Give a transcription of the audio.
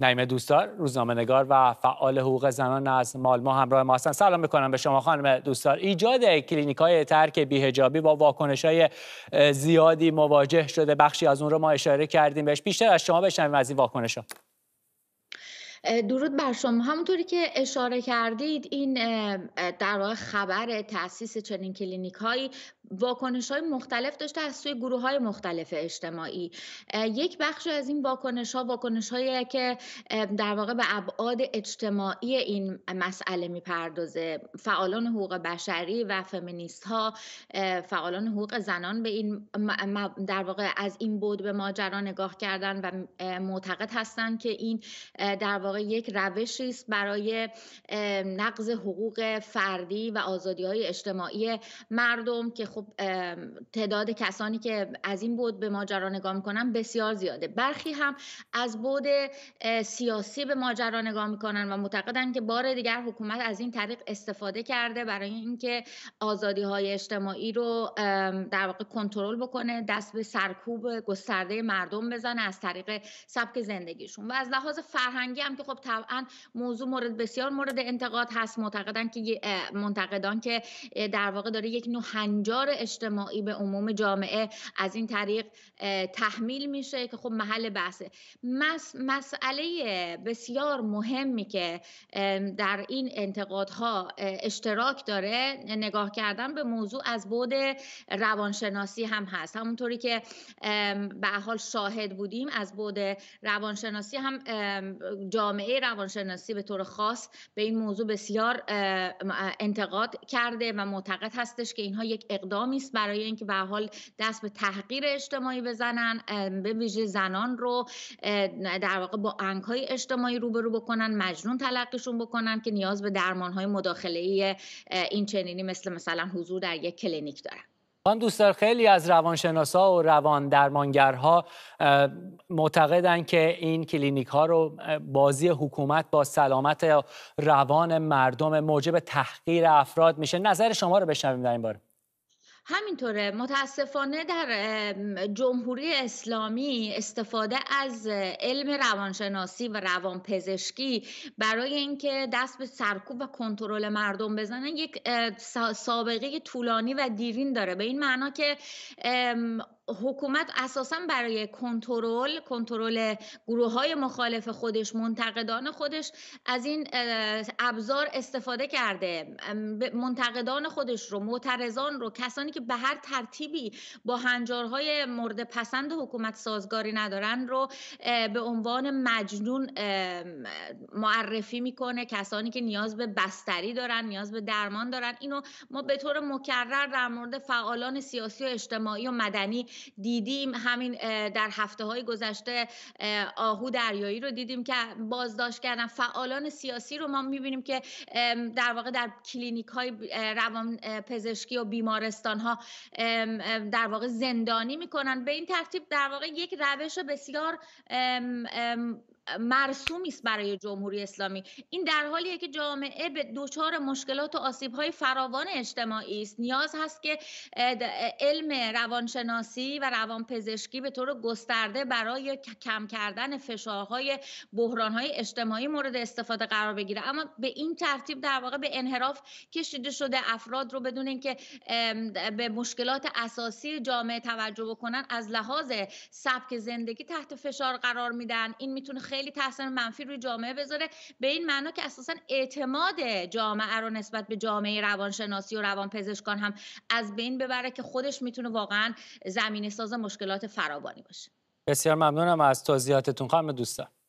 نعیم روزنامه نگار و فعال حقوق زنان از مالما همراه ما هستن سلام میکنم به شما خانم دوستار ایجاد کلینیک های ترک بیهجابی با واکنش های زیادی مواجه شده بخشی از اون رو ما اشاره کردیم بهش بیشتر از شما بشنویم از این واکنش ها درود بر شما همونطوری که اشاره کردید این در واقع خبر تاسیس چنین کلینیک هایی واکنش های مختلف داشته از سوی گروه های مختلف اجتماعی یک بخش از این واکنش ها واکنش هایی که در واقع به ابعاد اجتماعی این مسئله میپردازه فعالان حقوق بشری و فمینیست ها فعالان حقوق زنان به این در واقع از این بود به ماجرا نگاه کردن و معتقد هستند که این در واقع یک روشی است برای نقض حقوق فردی و آزادی های اجتماعی مردم که خب تعداد کسانی که از این بود به ماجرا نگاه میکنن بسیار زیاده برخی هم از بود سیاسی به ماجرا نگاه میکنن و معتقدن که بار دیگر حکومت از این طریق استفاده کرده برای اینکه آزادی های اجتماعی رو در واقع کنترل بکنه دست به سرکوب گسترده مردم بزنه از طریق سبک زندگیشون و از لحاظ فرهنگی که خب طبعا موضوع مورد بسیار مورد انتقاد هست معتقدن که منتقدان که در واقع داره یک نوع هنجار اجتماعی به عموم جامعه از این طریق تحمیل میشه که خب محل بحثه مسئله بسیار مهمی که در این انتقادها اشتراک داره نگاه کردن به موضوع از بود روانشناسی هم هست همونطوری که به حال شاهد بودیم از بود روانشناسی هم جامعه جامعه روانشناسی به طور خاص به این موضوع بسیار انتقاد کرده و معتقد هستش که اینها یک اقدامی است برای اینکه به حال دست به تحقیر اجتماعی بزنن به ویژه زنان رو در واقع با انگهای اجتماعی روبرو بکنن مجنون تلقیشون بکنن که نیاز به درمانهای مداخله این چنینی مثل مثلا حضور در یک کلینیک دارن من دوستان خیلی از روانشناسا و روان درمانگرها معتقدن که این کلینیک ها رو بازی حکومت با سلامت روان مردم موجب تحقیر افراد میشه نظر شما رو بشنویم در این باره همینطوره متاسفانه در جمهوری اسلامی استفاده از علم روانشناسی و روانپزشکی برای اینکه دست به سرکوب و کنترل مردم بزنن یک سابقه طولانی و دیرین داره به این معنا که حکومت اساسا برای کنترل کنترل گروه های مخالف خودش منتقدان خودش از این ابزار استفاده کرده منتقدان خودش رو معترضان رو کسانی که به هر ترتیبی با هنجارهای مورد پسند حکومت سازگاری ندارن رو به عنوان مجنون معرفی میکنه کسانی که نیاز به بستری دارن نیاز به درمان دارن اینو ما به طور مکرر در مورد فعالان سیاسی و اجتماعی و مدنی دیدیم همین در هفته های گذشته آهو دریایی رو دیدیم که بازداشت کردن فعالان سیاسی رو ما میبینیم که در واقع در کلینیک های روان پزشکی و بیمارستان ها در واقع زندانی میکنن به این ترتیب در واقع یک روش بسیار مرسوم است برای جمهوری اسلامی این در حالیه که جامعه به دچار مشکلات و آسیب های فراوان اجتماعی است نیاز هست که علم روانشناسی و روان پزشکی به طور گسترده برای کم کردن فشارهای بحرانهای اجتماعی مورد استفاده قرار بگیره اما به این ترتیب در واقع به انحراف کشیده شده افراد رو بدون اینکه به مشکلات اساسی جامعه توجه بکنن از لحاظ سبک زندگی تحت فشار قرار میدن این میتونه خیلی تاثیر منفی روی جامعه بذاره به این معنا که اساسا اعتماد جامعه رو نسبت به جامعه روانشناسی و روانپزشکان هم از بین ببره که خودش میتونه واقعا زمین زمینه ساز مشکلات فراوانی باشه بسیار ممنونم از توضیحاتتون خانم دوستان